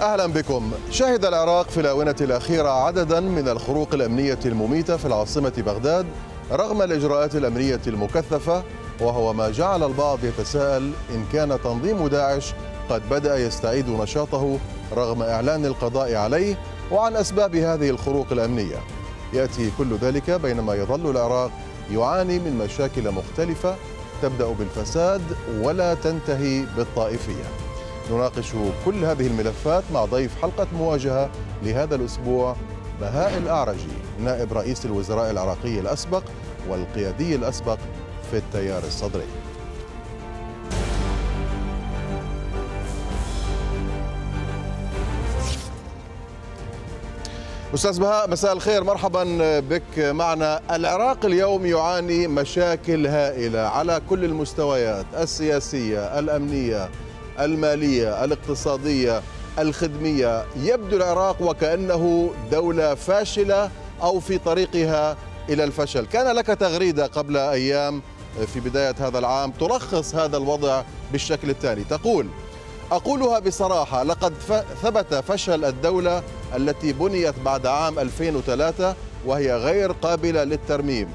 أهلا بكم شهد العراق في الآونة الأخيرة عددا من الخروق الأمنية المميتة في العاصمة بغداد رغم الإجراءات الأمنية المكثفة وهو ما جعل البعض يتساءل إن كان تنظيم داعش قد بدأ يستعيد نشاطه رغم إعلان القضاء عليه وعن أسباب هذه الخروق الأمنية يأتي كل ذلك بينما يظل العراق يعاني من مشاكل مختلفة تبدأ بالفساد ولا تنتهي بالطائفية نناقش كل هذه الملفات مع ضيف حلقة مواجهة لهذا الأسبوع بهاء الأعرجي نائب رئيس الوزراء العراقي الأسبق والقيادي الأسبق في التيار الصدري استاذ بهاء مساء الخير مرحبا بك معنا العراق اليوم يعاني مشاكل هائله على كل المستويات السياسيه الامنيه المالية الاقتصادية الخدمية يبدو العراق وكأنه دولة فاشلة أو في طريقها إلى الفشل كان لك تغريدة قبل أيام في بداية هذا العام تلخص هذا الوضع بالشكل التالي تقول أقولها بصراحة لقد ثبت فشل الدولة التي بنيت بعد عام 2003 وهي غير قابلة للترميم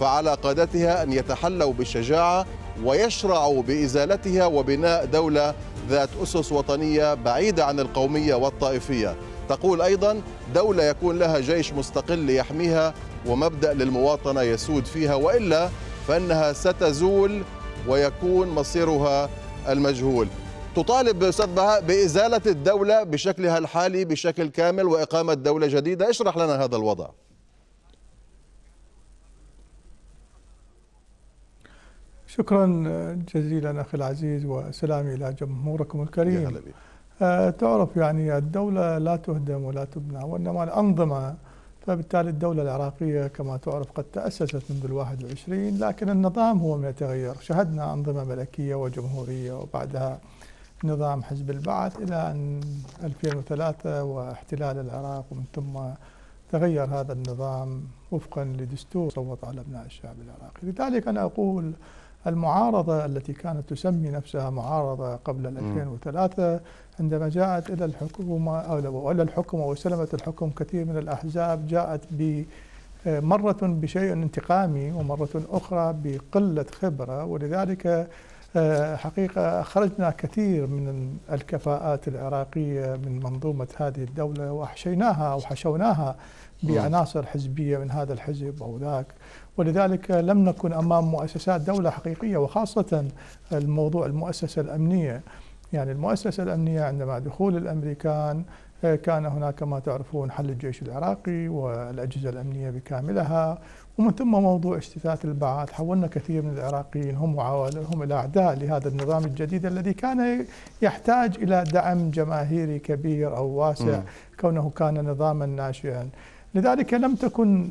فعلى قادتها أن يتحلوا بالشجاعة ويشرع بإزالتها وبناء دولة ذات أسس وطنية بعيدة عن القومية والطائفية تقول أيضا دولة يكون لها جيش مستقل ليحميها ومبدأ للمواطنة يسود فيها وإلا فإنها ستزول ويكون مصيرها المجهول تطالب أستاذ بهاء بإزالة الدولة بشكلها الحالي بشكل كامل وإقامة دولة جديدة اشرح لنا هذا الوضع شكرا جزيلا أخي العزيز وسلامي إلى جمهوركم الكريم أه تعرف يعني الدولة لا تهدم ولا تبنى وإنما الأنظمة فبالتالي الدولة العراقية كما تعرف قد تأسست منذ ال 21 لكن النظام هو ما يتغير شهدنا أنظمة ملكية وجمهورية وبعدها نظام حزب البعث إلى أن 2003 واحتلال العراق ومن ثم تغير هذا النظام وفقا لدستور صوت على أبناء الشعب العراقي لذلك أنا أقول المعارضة التي كانت تسمي نفسها معارضة قبل 2003 عندما جاءت إلى الحكومة أو إلى الحكم وسلمت الحكم كثير من الأحزاب جاءت ب مرة بشيء انتقامي ومرة أخرى بقلة خبرة ولذلك آه، حقيقة أخرجنا كثير من الكفاءات العراقية من منظومة هذه الدولة وحشيناها وحشوناها بعناصر حزبية من هذا الحزب أو ذاك ولذلك لم نكن امام مؤسسات دوله حقيقيه وخاصه الموضوع المؤسسه الامنيه يعني المؤسسه الامنيه عندما دخول الامريكان آه، كان هناك ما تعرفون حل الجيش العراقي والاجهزه الامنيه بكاملها ومن ثم موضوع اجتثاث البعث حولنا كثير من العراقيين هم الى اعداء لهذا النظام الجديد الذي كان يحتاج الى دعم جماهيري كبير او واسع م. كونه كان نظاما ناشئا لذلك لم تكن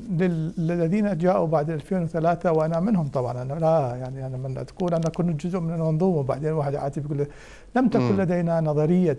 للذين جاءوا بعد 2003 وانا منهم طبعا انا لا يعني انا من تقول انا كنت جزء من المنظومه وبعدين واحد يعاتب يقول لم تكن م. لدينا نظريه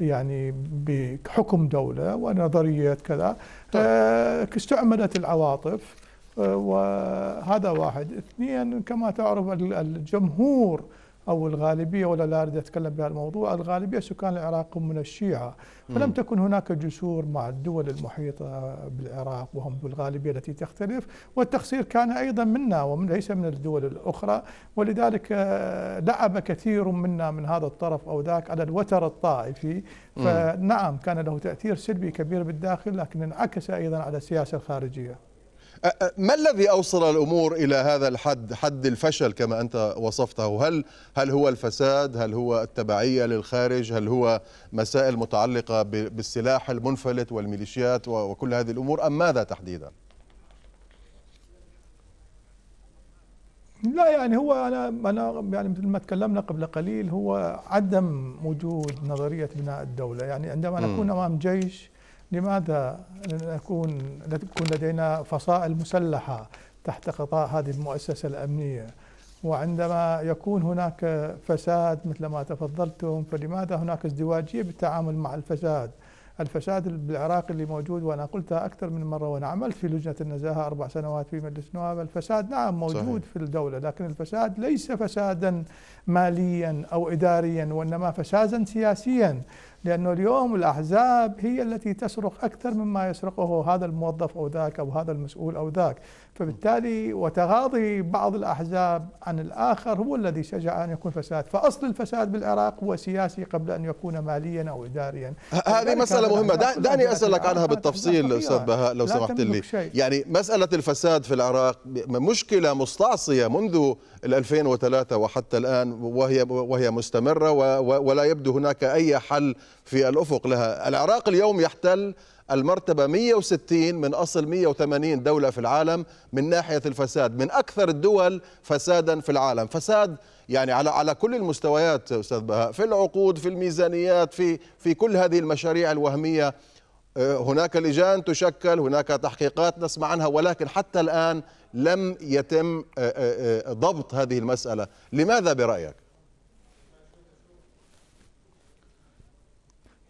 يعني بحكم دوله ونظريه كذا طيب. آه، استعملت العواطف آه، وهذا واحد اثنين كما تعرف الجمهور أو الغالبية ولا لا أريد أتكلم بهذا الموضوع الغالبية سكان العراق هم من الشيعة فلم تكن هناك جسور مع الدول المحيطة بالعراق وهم بالغالبية التي تختلف والتخسير كان أيضا منا ومن ليس من الدول الأخرى ولذلك آه، لعب كثير منا من هذا الطرف أو ذاك على الوتر الطائفي فنعم كان له تأثير سلبي كبير بالداخل لكن انعكس أيضا على السياسة الخارجية ما الذي اوصل الامور الى هذا الحد حد الفشل كما انت وصفته هل هل هو الفساد هل هو التبعيه للخارج هل هو مسائل متعلقه بالسلاح المنفلت والميليشيات وكل هذه الامور ام ماذا تحديدا لا يعني هو انا انا يعني مثل ما تكلمنا قبل قليل هو عدم وجود نظريه بناء الدوله يعني عندما نكون امام جيش لماذا نكون تكون لدينا فصائل مسلحة تحت غطاء هذه المؤسسة الأمنية وعندما يكون هناك فساد مثل ما تفضلتم فلماذا هناك ازدواجية بالتعامل مع الفساد الفساد بالعراق اللي موجود وانا قلتها اكثر من مره وانا عملت في لجنه النزاهه اربع سنوات في مجلس النواب، الفساد نعم موجود صحيح. في الدوله لكن الفساد ليس فسادا ماليا او اداريا وانما فسادا سياسيا، لأنه اليوم الأحزاب هي التي تسرق أكثر مما يسرقه هذا الموظف أو ذاك أو هذا المسؤول أو ذاك فبالتالي وتغاضي بعض الأحزاب عن الآخر هو الذي شجع أن يكون فساد فأصل الفساد بالعراق هو سياسي قبل أن يكون ماليا أو إداريا هذه مسألة مهمة دعني أسألك عنها بالتفصيل أستاذ بهاء لو سمحت لي شيء. يعني مسألة الفساد في العراق مشكلة مستعصية منذ 2003 وحتى الآن وهي وهي مستمرة ولا يبدو هناك أي حل في الأفق لها العراق اليوم يحتل المرتبة 160 من أصل 180 دولة في العالم من ناحية الفساد من أكثر الدول فسادا في العالم فساد يعني على على كل المستويات أستاذ بهاء في العقود في الميزانيات في في كل هذه المشاريع الوهمية آه، هناك لجان تشكل هناك تحقيقات نسمع عنها ولكن حتى الآن لم يتم آه، آه، آه، ضبط هذه المسألة لماذا برأيك؟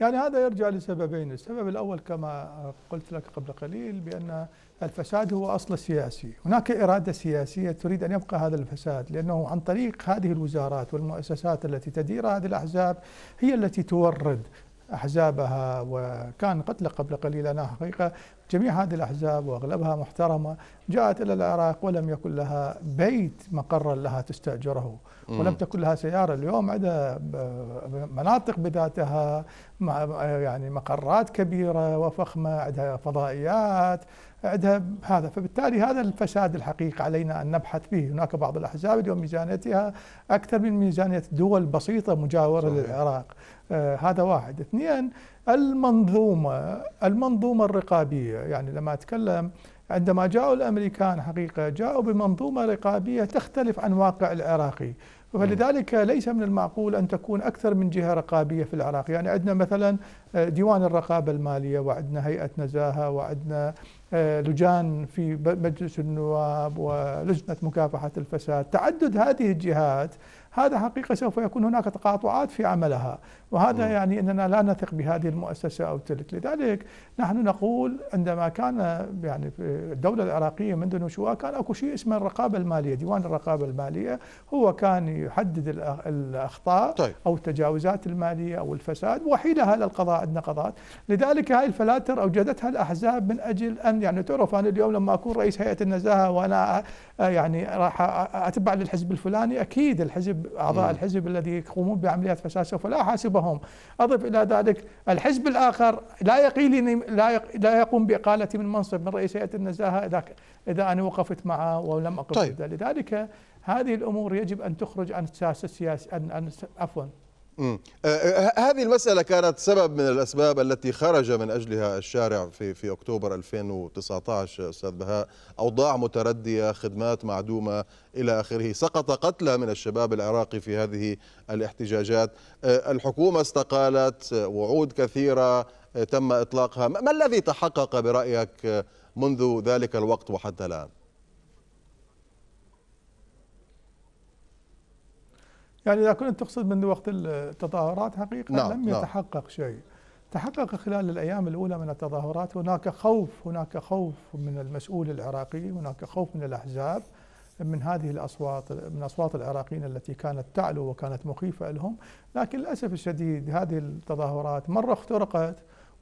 يعني هذا يرجع لسببين السبب الأول كما قلت لك قبل قليل بأن الفساد هو أصل سياسي هناك إرادة سياسية تريد أن يبقى هذا الفساد لأنه عن طريق هذه الوزارات والمؤسسات التي تدير هذه الأحزاب هي التي تورد أحزابها وكان قتل قبل قليل أنا حقيقة جميع هذه الأحزاب وأغلبها محترمة جاءت إلى العراق ولم يكن لها بيت مقرا لها تستأجره ولم تكن لها سيارة اليوم عندها مناطق بذاتها يعني مقرات كبيرة وفخمة عندها فضائيات عندها هذا فبالتالي هذا الفساد الحقيقي علينا أن نبحث فيه هناك بعض الأحزاب اليوم ميزانيتها أكثر من ميزانية دول بسيطة مجاورة صحيح. للعراق آه، هذا واحد اثنين المنظومة المنظومة الرقابية يعني لما أتكلم عندما جاءوا الأمريكان حقيقة جاءوا بمنظومة رقابية تختلف عن واقع العراقي فلذلك ليس من المعقول أن تكون أكثر من جهة رقابية في العراق يعني عندنا مثلا آه، ديوان الرقابة المالية وعندنا هيئة نزاهة وعندنا آه، لجان في مجلس النواب ولجنة مكافحة الفساد تعدد هذه الجهات هذا حقيقة سوف يكون هناك تقاطعات في عملها وهذا م. يعني أننا لا نثق بهذه المؤسسة أو تلك لذلك نحن نقول عندما كان يعني الدولة العراقية منذ نشوءها كان أكو شيء اسمه الرقابة المالية ديوان الرقابة المالية هو كان يحدد الأخطاء طيب. أو التجاوزات المالية أو الفساد وحيلها للقضاء عندنا قضاء لذلك هاي الفلاتر أوجدتها الأحزاب من أجل أن يعني تعرف أنا اليوم لما أكون رئيس هيئة النزاهة وأنا يعني راح أتبع للحزب الفلاني أكيد الحزب أعضاء الحزب الذي يقومون بعمليات فساد سوف لا أحاسبهم أضف إلى ذلك الحزب الآخر لا يقيل لا, لا يقوم بإقالتي من منصب من رئيس هيئة النزاهة إذا, إذا أنا وقفت معه ولم أقف طيب. لذلك هذه الأمور يجب أن تخرج عن السياسة عن عفوا آه، آه، هذه المسألة كانت سبب من الأسباب التي خرج من أجلها الشارع في في أكتوبر 2019 أستاذ بهاء أوضاع متردية خدمات معدومة إلى آخره سقط قتلى من الشباب العراقي في هذه الاحتجاجات آه، الحكومة استقالت وعود كثيرة تم إطلاقها ما الذي تحقق برأيك منذ ذلك الوقت وحتى الآن يعني إذا كنت تقصد منذ وقت التظاهرات حقيقة نعم لم نعم. يتحقق شيء تحقق خلال الأيام الأولى من التظاهرات هناك خوف هناك خوف من المسؤول العراقي هناك خوف من الأحزاب من هذه الأصوات من أصوات العراقيين التي كانت تعلو وكانت مخيفة لهم لكن للأسف الشديد هذه التظاهرات مرة اخترقت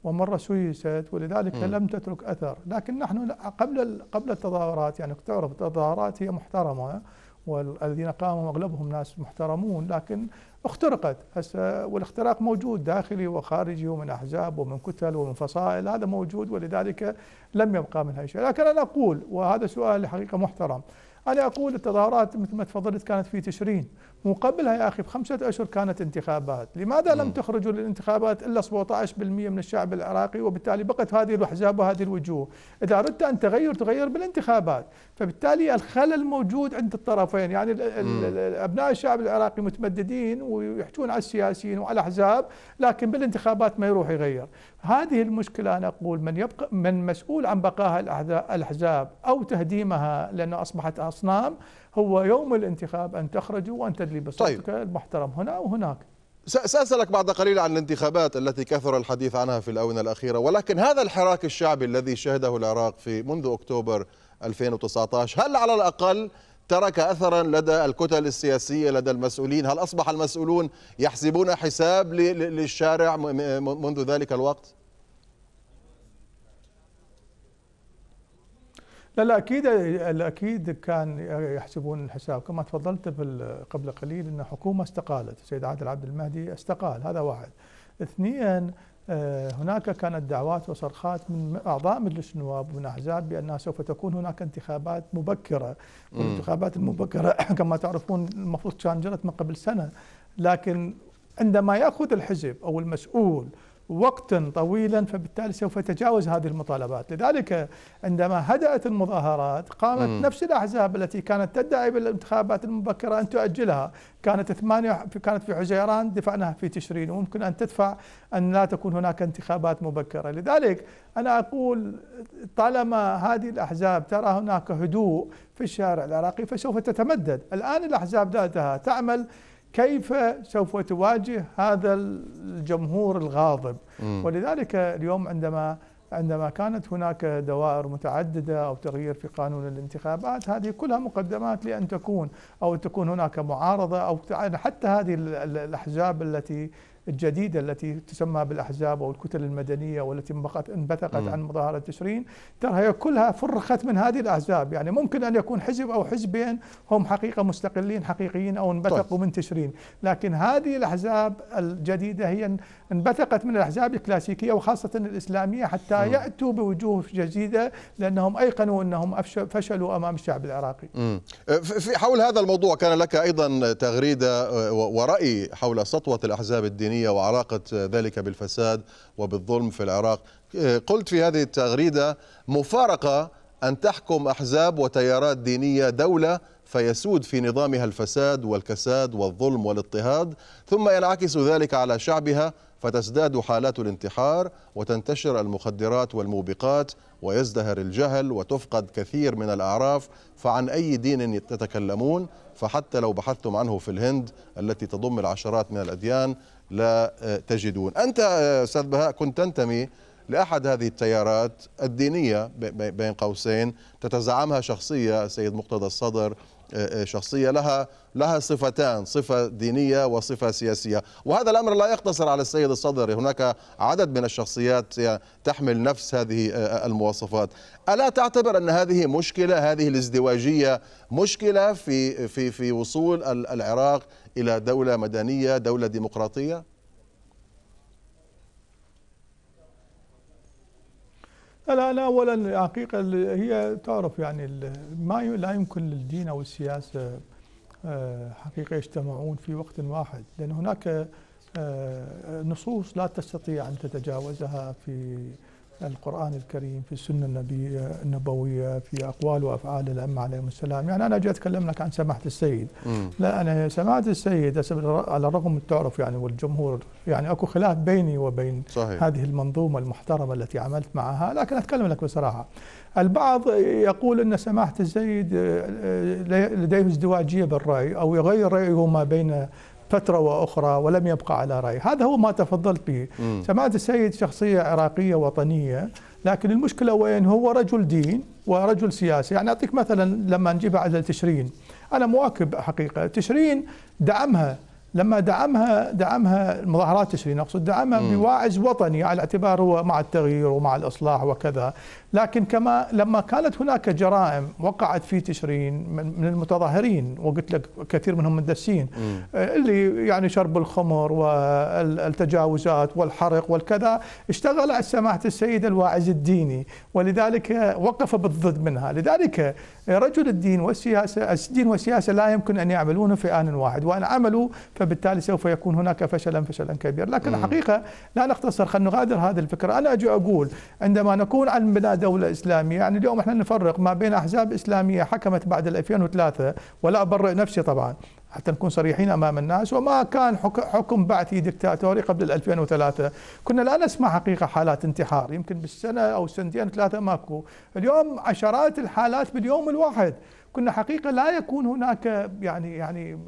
ومرة سويست ولذلك م. لم تترك أثر لكن نحن قبل قبل التظاهرات يعني تعرف التظاهرات هي محترمة والذين قاموا اغلبهم ناس محترمون لكن اخترقت هسه والاختراق موجود داخلي وخارجي ومن احزاب ومن كتل ومن فصائل هذا موجود ولذلك لم يبقى منها شيء لكن انا اقول وهذا سؤال حقيقه محترم انا اقول التظاهرات مثل ما تفضلت كانت في تشرين مقابلها يا أخي بخمسة أشهر كانت انتخابات لماذا لم تخرجوا للانتخابات إلا 17% من الشعب العراقي وبالتالي بقت هذه الأحزاب وهذه الوجوه إذا أردت أن تغير تغير بالانتخابات فبالتالي الخلل موجود عند الطرفين يعني أبناء الشعب العراقي متمددين ويحجون على السياسيين وعلى الأحزاب لكن بالانتخابات ما يروح يغير هذه المشكلة أنا أقول من, يبقى من مسؤول عن بقاء الأحزاب أو تهديمها لأنه أصبحت أصنام هو يوم الانتخاب أن تخرجوا وأن تدلي بصوتك طيب. المحترم هنا وهناك سأسألك بعد قليل عن الانتخابات التي كثر الحديث عنها في الآونة الأخيرة ولكن هذا الحراك الشعبي الذي شهده العراق في منذ أكتوبر 2019 هل على الأقل ترك أثرا لدى الكتل السياسية لدى المسؤولين هل أصبح المسؤولون يحسبون حساب للشارع منذ ذلك الوقت؟ لا لا اكيد اكيد كان يحسبون الحساب كما تفضلت قبل قليل ان حكومه استقالت السيد عادل عبد المهدي استقال هذا واحد اثنين آه، هناك كانت دعوات وصرخات من اعضاء مجلس النواب ومن احزاب بانها سوف تكون هناك انتخابات مبكره والانتخابات المبكره كما تعرفون المفروض كان جرت من قبل سنه لكن عندما ياخذ الحزب او المسؤول وقتا طويلا فبالتالي سوف تجاوز هذه المطالبات لذلك عندما هدأت المظاهرات قامت م. نفس الأحزاب التي كانت تدعي بالانتخابات المبكرة أن تؤجلها كانت ثمانية كانت في حزيران دفعناها في تشرين وممكن أن تدفع أن لا تكون هناك انتخابات مبكرة لذلك أنا أقول طالما هذه الأحزاب ترى هناك هدوء في الشارع العراقي فسوف تتمدد الآن الأحزاب ذاتها تعمل كيف سوف تواجه هذا الجمهور الغاضب م. ولذلك اليوم عندما عندما كانت هناك دوائر متعدده او تغيير في قانون الانتخابات هذه كلها مقدمات لان تكون او تكون هناك معارضه او حتى هذه الاحزاب التي الجديدة التي تسمى بالأحزاب أو الكتل المدنية والتي انبثقت عن مظاهرة تشرين ترى هي كلها فرخت من هذه الأحزاب يعني ممكن أن يكون حزب أو حزبين هم حقيقة مستقلين حقيقيين أو انبثقوا طيب. من تشرين لكن هذه الأحزاب الجديدة هي انبثقت من الأحزاب الكلاسيكية وخاصة الإسلامية حتى م. يأتوا بوجوه جديدة لأنهم أيقنوا أنهم فشلوا أمام الشعب العراقي م. أه، في حول هذا الموضوع كان لك أيضا تغريدة أه، ورأي حول سطوة الأحزاب الدينية الإسلامية وعلاقة ذلك بالفساد وبالظلم في العراق آه، قلت في هذه التغريدة مفارقة أن تحكم أحزاب وتيارات دينية دولة فيسود في نظامها الفساد والكساد والظلم والاضطهاد ثم ينعكس ذلك على شعبها فتزداد حالات الانتحار وتنتشر المخدرات والموبقات ويزدهر الجهل وتفقد كثير من الأعراف فعن أي دين تتكلمون فحتى لو بحثتم عنه في الهند التي تضم العشرات من الأديان لا آه، تجدون أنت آه، أستاذ بهاء كنت تنتمي لأحد هذه التيارات الدينية بين قوسين تتزعمها شخصية السيد مقتدى الصدر آه، آه، شخصية لها لها صفتان صفة دينية وصفة سياسية وهذا الأمر لا يقتصر على السيد الصدري هناك عدد من الشخصيات تحمل نفس هذه آه، المواصفات ألا تعتبر أن هذه مشكلة هذه الازدواجية مشكلة في في في وصول العراق إلى دولة مدنية دولة ديمقراطية لا لا اولا الحقيقة هي تعرف يعني ما لا يمكن للدين أو السياسة آه، حقيقة يجتمعون في وقت واحد لأن هناك آه، نصوص لا تستطيع أن تتجاوزها في القرآن الكريم في السنة النبي النبوية في أقوال وأفعال الأمة عليهم السلام يعني أنا جاي أتكلم لك عن سماحة السيد مم. لا أنا سماحة السيد على الرغم من تعرف يعني والجمهور يعني أكو خلاف بيني وبين صحيح. هذه المنظومة المحترمة التي عملت معها لكن أتكلم لك بصراحة البعض يقول أن سماحة السيد آه، لديه ازدواجية بالرأي أو يغير رأيه ما بين فترة وأخرى ولم يبقى على رأي هذا هو ما تفضلت به سماحة السيد شخصية عراقية وطنية لكن المشكلة وين هو رجل دين ورجل سياسي يعني أعطيك مثلا لما نجيب على تشرين أنا مواكب حقيقة تشرين دعمها لما دعمها دعمها المظاهرات تشرين اقصد دعمها م. بواعز وطني على اعتبار هو مع التغيير ومع الاصلاح وكذا، لكن كما لما كانت هناك جرائم وقعت في تشرين من المتظاهرين وقلت لك كثير منهم مندسين آه، اللي يعني شرب الخمر والتجاوزات والحرق والكذا اشتغل على سماحه السيد الواعز الديني ولذلك وقف بالضد منها، لذلك رجل الدين والسياسه الدين والسياسه لا يمكن ان يعملون في ان واحد وان عملوا فبالتالي سوف يكون هناك فشلا فشلا كبير لكن الحقيقة لا نختصر خلينا نغادر هذه الفكرة أنا أجي أقول عندما نكون على بناء دولة إسلامية يعني اليوم احنا نفرق ما بين أحزاب إسلامية حكمت بعد 2003 ولا أبرئ نفسي طبعا حتى نكون صريحين امام الناس وما كان حكم بعثي دكتاتوري قبل 2003 كنا لا نسمع حقيقه حالات انتحار يمكن بالسنه او سنتين ثلاثه ماكو اليوم عشرات الحالات باليوم الواحد كنا حقيقه لا يكون هناك يعني يعني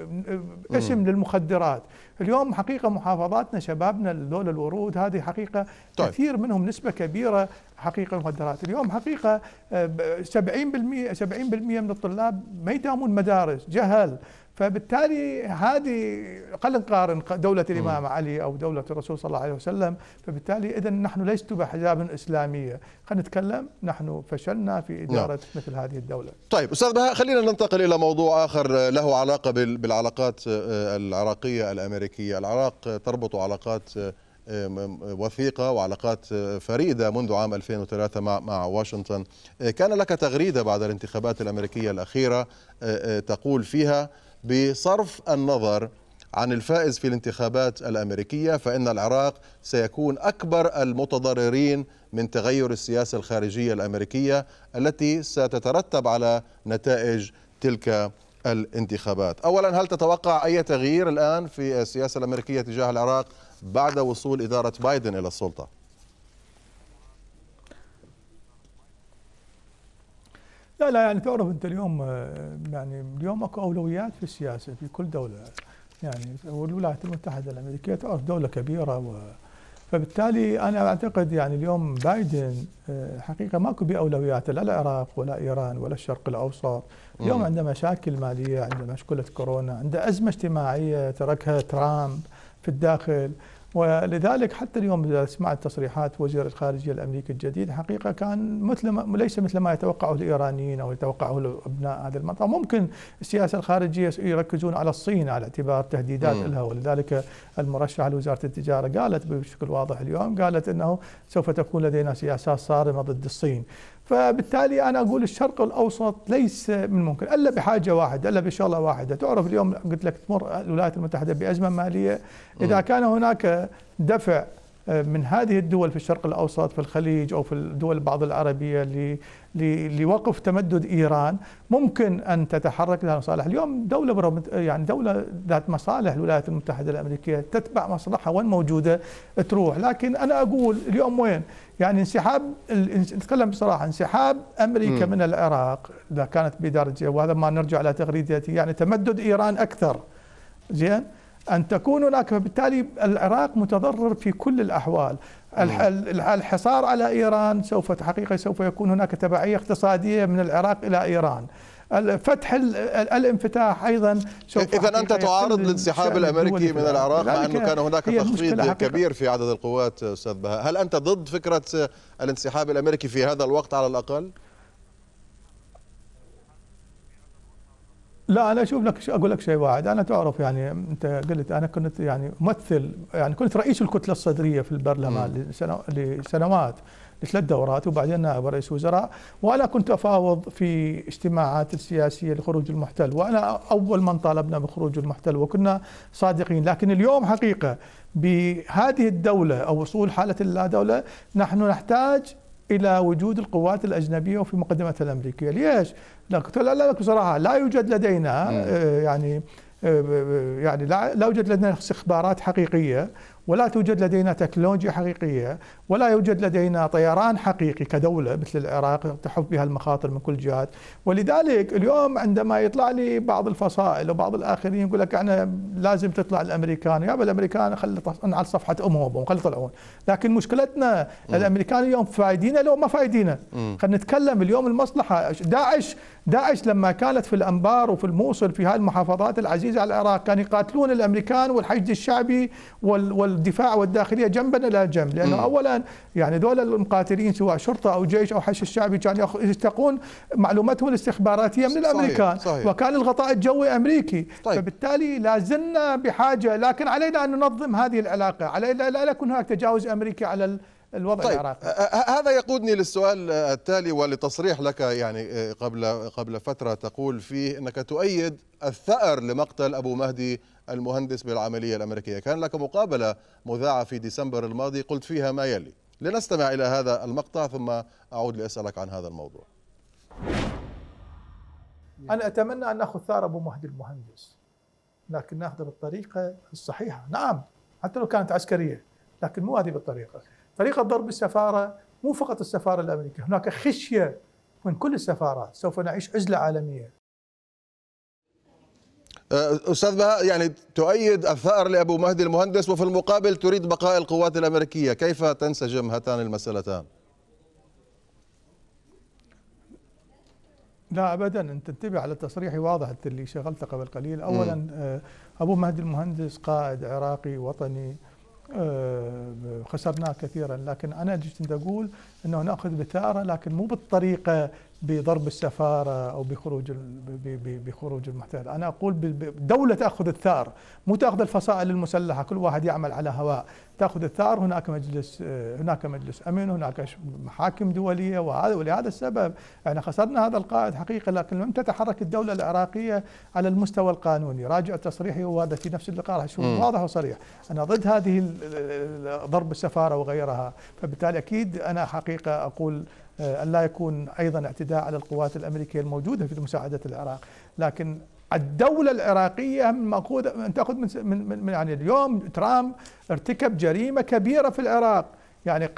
اسم للمخدرات اليوم حقيقه محافظاتنا شبابنا دول الورود هذه حقيقه طيب. كثير منهم نسبه كبيره حقيقه المخدرات اليوم حقيقه 70% آه، 70% من الطلاب ما يداومون مدارس جهل فبالتالي هذه قل نقارن دولة الإمام م. علي أو دولة الرسول صلى الله عليه وسلم فبالتالي إذا نحن لست بحجاب إسلامية خلينا نتكلم نحن فشلنا في نعم. إدارة نعم. مثل هذه الدولة طيب أستاذ بهاء خلينا ننتقل إلى موضوع آخر له علاقة بالعلاقات آه، العراقية الأمريكية العراق تربط علاقات آه، وثيقة وعلاقات آه، فريدة منذ عام 2003 مع مع واشنطن كان لك تغريدة بعد الانتخابات الأمريكية الأخيرة تقول فيها بصرف النظر عن الفائز في الانتخابات الامريكيه فان العراق سيكون اكبر المتضررين من تغير السياسه الخارجيه الامريكيه التي ستترتب على نتائج تلك الانتخابات. اولا هل تتوقع اي تغيير الان في السياسه الامريكيه تجاه العراق بعد وصول اداره بايدن الى السلطه؟ لا لا يعني تعرف انت اليوم آه، يعني اليوم اكو اولويات في السياسه في كل دوله يعني والولايات المتحده الامريكيه تعرف دوله كبيره و فبالتالي انا اعتقد يعني اليوم بايدن آه، حقيقه ماكو باولوياته لا العراق ولا ايران ولا الشرق الاوسط، اليوم عنده مشاكل ماليه، عنده مشكله كورونا، عنده ازمه اجتماعيه تركها ترامب في الداخل، ولذلك حتى اليوم اذا سمعت تصريحات وزير الخارجيه الامريكي الجديد حقيقه كان مثل ما ليس مثل ما يتوقعه الايرانيين او يتوقعه ابناء هذه المنطقه، ممكن السياسه الخارجيه يركزون على الصين على اعتبار تهديدات م. لها ولذلك المرشح لوزاره التجاره قالت بشكل واضح اليوم قالت انه سوف تكون لدينا سياسات صارمه ضد الصين، فبالتالي انا اقول الشرق الاوسط ليس من ممكن الا بحاجه واحده الا بشغله واحده تعرف اليوم قلت لك تمر الولايات المتحده بازمه ماليه اذا كان هناك دفع من هذه الدول في الشرق الأوسط في الخليج أو في الدول بعض العربية لوقف تمدد إيران ممكن أن تتحرك لها مصالح اليوم دولة يعني دولة ذات مصالح الولايات المتحدة الأمريكية تتبع مصلحة وين موجودة تروح لكن أنا أقول اليوم وين يعني انسحاب نتكلم بصراحة انسحاب أمريكا م. من العراق إذا كانت بدرجة وهذا ما نرجع على تغريداتي يعني تمدد إيران أكثر زين أن تكون هناك فبالتالي العراق متضرر في كل الأحوال نعم. الحصار على إيران سوف حقيقة سوف يكون هناك تبعية اقتصادية من العراق إلى إيران فتح الانفتاح ايضا سوف اذا انت تعارض الانسحاب الامريكي من العراق مع انه كان هناك تخفيض كبير في عدد القوات استاذ بهاء هل انت ضد فكره الانسحاب الامريكي في هذا الوقت على الاقل؟ لا انا اشوف لك اقول لك شيء واحد انا تعرف يعني انت قلت انا كنت يعني ممثل يعني كنت رئيس الكتله الصدريه في البرلمان لسنوات لثلاث دورات وبعدين نائب رئيس وزراء وانا كنت افاوض في اجتماعات السياسيه لخروج المحتل وانا اول من طالبنا بخروج المحتل وكنا صادقين لكن اليوم حقيقه بهذه الدوله او وصول حاله اللا دوله نحن نحتاج الى وجود القوات الاجنبيه وفي مقدمتها الامريكيه، ليش؟ لا قلت لا لا بصراحه لا يوجد لدينا آه، يعني آه، آه، يعني لا يوجد لدينا استخبارات حقيقيه ولا توجد لدينا تكنولوجيا حقيقية ولا يوجد لدينا طيران حقيقي كدولة مثل العراق تحف بها المخاطر من كل جهات ولذلك اليوم عندما يطلع لي بعض الفصائل وبعض الآخرين يقول لك أنا لازم تطلع الأمريكان يا الأمريكان خلي على صفحة أمهم خلي يطلعون لكن مشكلتنا م. الأمريكان اليوم فايدينا لو ما فايدينا خلينا نتكلم اليوم المصلحة داعش داعش لما كانت في الأنبار وفي الموصل في هذه المحافظات العزيزة على العراق كانوا يقاتلون الأمريكان والحشد الشعبي وال الدفاع والداخليه جنبا الى جنب لانه م. اولا يعني دول المقاتلين سواء شرطه او جيش او حشد الشعبي كانوا يستقون معلوماتهم الاستخباراتيه من الامريكان صحيح. صحيح. وكان الغطاء الجوي امريكي طيب. فبالتالي لا زلنا بحاجه لكن علينا ان ننظم هذه العلاقه علينا لا يكون هناك تجاوز امريكي على الوضع طيب العراقي آه، آه، آه، هذا يقودني للسؤال التالي ولتصريح لك يعني قبل قبل فتره تقول فيه انك تؤيد الثأر لمقتل ابو مهدي المهندس بالعمليه الامريكيه، كان لك مقابله مذاعه في ديسمبر الماضي قلت فيها ما يلي، لنستمع الى هذا المقطع ثم اعود لاسالك عن هذا الموضوع. يعني انا اتمنى ان ناخذ ثار ابو مهدي المهندس لكن ناخذه بالطريقه الصحيحه، نعم حتى لو كانت عسكريه لكن مو هذه بالطريقه. طريقة ضرب السفارة مو فقط السفارة الأمريكية هناك خشية من كل السفارات سوف نعيش عزلة عالمية أه، استاذ بهاء يعني تؤيد الثأر لابو مهدي المهندس وفي المقابل تريد بقاء القوات الامريكيه، كيف تنسجم هاتان المسالتان؟ لا ابدا انت انتبه على تصريحي واضح اللي شغلته قبل قليل، اولا أه، ابو مهدي المهندس قائد عراقي وطني آه، خسرناه كثيرا لكن أنا جيت أقول أنه نأخذ بثارة لكن مو بالطريقة بضرب السفاره او بخروج بخروج المحتل، انا اقول دوله تاخذ الثار، مو تاخذ الفصائل المسلحه، كل واحد يعمل على هواء، تاخذ الثار هناك مجلس آه، هناك مجلس امن، هناك محاكم دوليه وهذا ولهذا السبب احنا خسرنا هذا القائد حقيقه لكن لم تتحرك الدوله العراقيه على المستوى القانوني، راجع تصريحي وهذا في نفس اللقاء راح يكون واضح وصريح، انا ضد هذه ضرب السفاره وغيرها، فبالتالي اكيد انا حقيقه اقول آه، أن لا يكون أيضا اعتداء على القوات الأمريكية الموجودة في مساعدة العراق لكن الدولة العراقية مأخوذة من تأخذ من, من, من يعني اليوم ترامب ارتكب جريمة كبيرة في العراق يعني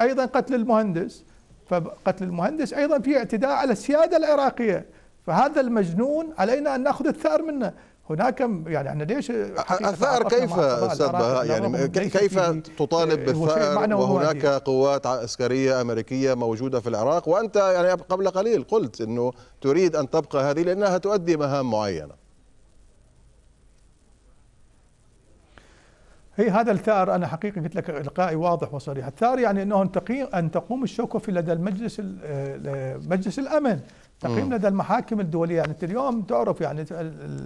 أيضا قتل المهندس فقتل المهندس أيضا فيه اعتداء على السيادة العراقية فهذا المجنون علينا أن نأخذ الثأر منه هناك يعني احنا ليش الثأر كيف استاذ بهاء يعني كيف تطالب إيه، بالثأر وهناك يعني. قوات عسكريه امريكيه موجوده في العراق وانت يعني قبل قليل قلت انه تريد ان تبقى هذه لانها تؤدي مهام معينه هي إيه، هذا الثار انا حقيقه قلت لك القائي واضح وصريح، الثار يعني انه ان تقوم الشوكه في لدى المجلس آه، مجلس الامن تقييم لدى المحاكم الدوليه يعني انت اليوم تعرف يعني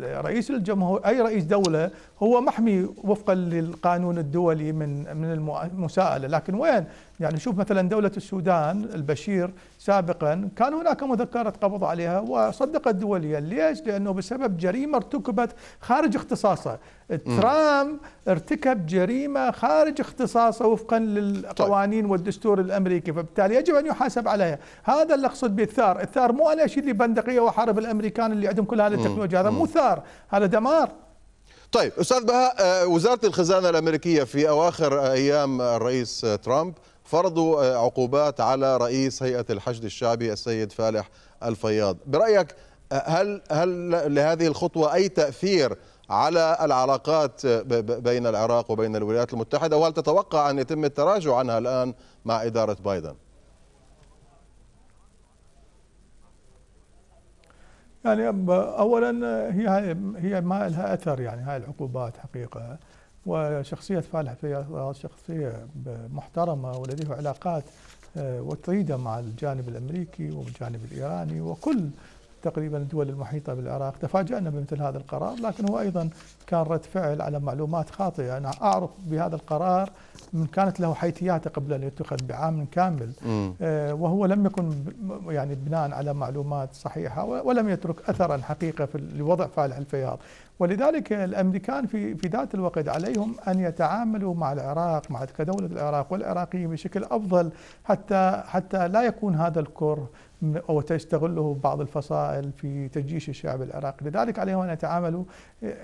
رئيس الجمهور اي رئيس دوله هو محمي وفقا للقانون الدولي من من المساءله لكن وين يعني شوف مثلا دولة السودان البشير سابقا كان هناك مذكرة قبض عليها وصدقت دوليا ليش؟ لأنه بسبب جريمة ارتكبت خارج اختصاصه ترامب ارتكب جريمة خارج اختصاصه وفقا للقوانين طيب. والدستور الأمريكي فبالتالي يجب أن يحاسب عليها هذا اللي أقصد به الثار الثار مو أنا أشيل بندقية وأحارب الأمريكان اللي عندهم كل هذه التكنولوجيا هذا مو ثار هذا دمار طيب استاذ بهاء آه، وزاره الخزانه الامريكيه في اواخر آه، ايام آه، الرئيس ترامب فرض عقوبات على رئيس هيئة الحشد الشعبي السيد فالح الفياض برأيك هل هل لهذه الخطوة أي تأثير على العلاقات بين العراق وبين الولايات المتحدة وهل تتوقع أن يتم التراجع عنها الآن مع إدارة بايدن؟ يعني اولا هي هي ما لها اثر يعني هاي العقوبات حقيقه وشخصية فالح فياض شخصية محترمة ولديه علاقات آه، وطيدة مع الجانب الأمريكي والجانب الإيراني وكل تقريبا الدول المحيطة بالعراق تفاجأنا بمثل هذا القرار لكن هو أيضا كان رد فعل على معلومات خاطئة أنا أعرف بهذا القرار من كانت له حيثياته قبل أن يتخذ بعام كامل آه وهو لم يكن يعني بناء على معلومات صحيحة ولم يترك أثرا حقيقة في الوضع فالح الفياض ولذلك الامريكان في في ذات الوقت عليهم ان يتعاملوا مع العراق مع كدوله العراق والعراقيين بشكل افضل حتى حتى لا يكون هذا الكره أو تستغله بعض الفصائل في تجيش الشعب العراقي لذلك عليهم أن يتعاملوا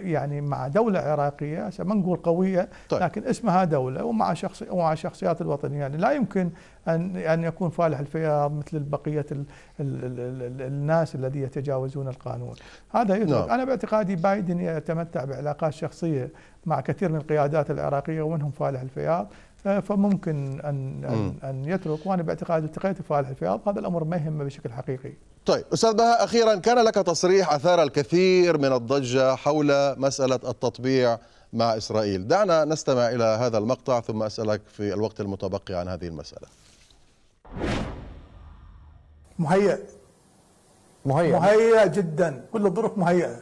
يعني مع دولة عراقية ما نقول قوية طيب. لكن اسمها دولة ومع شخص ومع الشخصيات الوطنية يعني لا يمكن أن أن يكون فالح الفياض مثل بقية ال ال ال ال الناس الذي يتجاوزون القانون هذا يترك نعم. أنا باعتقادي بايدن يتمتع بعلاقات شخصية مع كثير من القيادات العراقية ومنهم فالح الفياض فممكن ان ان, أن يترك وانا باعتقادي التقيت فالح الفياض هذا الامر ما يهمه بشكل حقيقي. طيب استاذ بهاء اخيرا كان لك تصريح اثار الكثير من الضجه حول مساله التطبيع مع اسرائيل، دعنا نستمع الى هذا المقطع ثم اسالك في الوقت المتبقي عن هذه المساله. مهيئ مهيئ مهيئ جدا كل الظروف مهيئه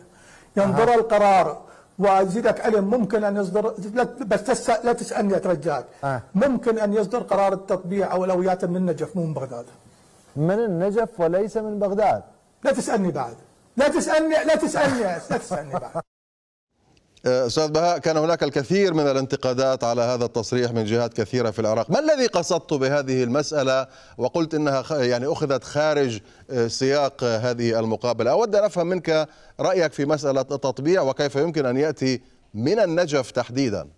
ينظر آه. القرار وازيدك علم ممكن ان يصدر بس لا تسالني اترجاك آه. ممكن ان يصدر قرار التطبيع اولوياته من النجف مو من بغداد من النجف وليس من بغداد لا تسالني بعد لا تسالني لا تسالني لا تسالني بعد آه، استاذ بهاء كان هناك الكثير من الانتقادات على هذا التصريح من جهات كثيره في العراق، ما الذي قصدت بهذه المساله وقلت انها يعني اخذت خارج آه، سياق آه، هذه المقابله، اود ان افهم منك رايك في مساله التطبيع وكيف يمكن ان ياتي من النجف تحديدا.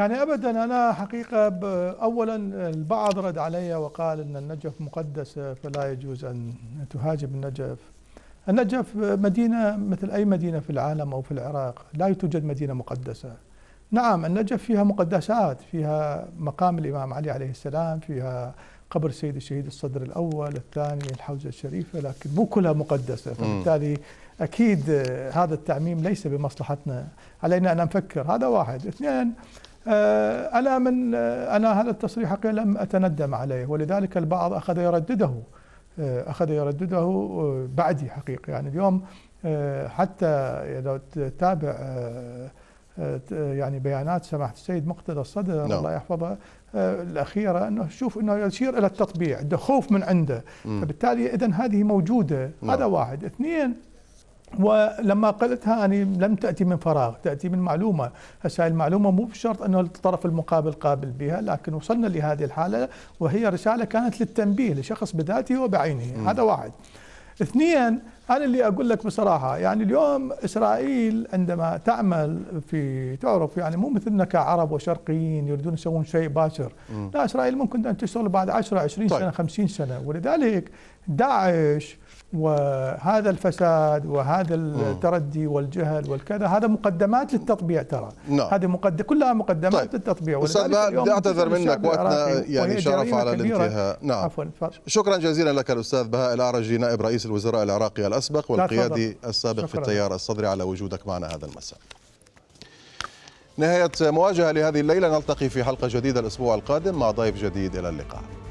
يعني ابدا انا حقيقه اولا البعض رد علي وقال ان النجف مقدسه فلا يجوز ان تهاجم النجف. النجف مدينه مثل اي مدينه في العالم او في العراق، لا توجد مدينه مقدسه. نعم النجف فيها مقدسات، فيها مقام الامام علي عليه السلام، فيها قبر سيد الشهيد الصدر الاول، الثاني، الحوزه الشريفه، لكن مو كلها مقدسه، فبالتالي اكيد هذا التعميم ليس بمصلحتنا، علينا ان نفكر، هذا واحد، اثنين أنا آه، من آه، أنا هذا التصريح حقيقة لم أتندم عليه ولذلك البعض أخذ يردده آه، أخذ يردده بعدي حقيقة يعني اليوم حتى إذا تتابع يعني بيانات سماحة السيد مقتدى الصدر نعم. الله يحفظه الأخيرة أنه شوف أنه يشير إلى التطبيع ده خوف من عنده فبالتالي إذا هذه موجودة نعم. هذا واحد اثنين ولما قلتها يعني لم تأتي من فراغ تأتي من معلومة هسه المعلومة مو بشرط أنه الطرف المقابل قابل بها لكن وصلنا لهذه الحالة وهي رسالة كانت للتنبيه لشخص بذاته وبعينه م. هذا واحد اثنين أنا اللي أقول لك بصراحة يعني اليوم إسرائيل عندما تعمل في تعرف يعني مو مثلنا كعرب وشرقيين يريدون يسوون شيء باشر م. لا إسرائيل ممكن أن تشتغل بعد 10 20 طيب. سنة 50 سنة ولذلك داعش وهذا الفساد وهذا التردي والجهل والكذا هذا مقدمات للتطبيع ترى نعم. هذه مقد... كلها مقدمات طيب. للتطبيع استاذ بدي اعتذر منك وقتنا يعني شرف على الانتهاء نعم عفوا شكرا جزيلا لك الاستاذ بهاء العرجي نائب رئيس الوزراء العراقي الاسبق والقيادي السابق شكرا. في التيار الصدري على وجودك معنا هذا المساء نهايه مواجهه لهذه الليله نلتقي في حلقه جديده الاسبوع القادم مع ضيف جديد الى اللقاء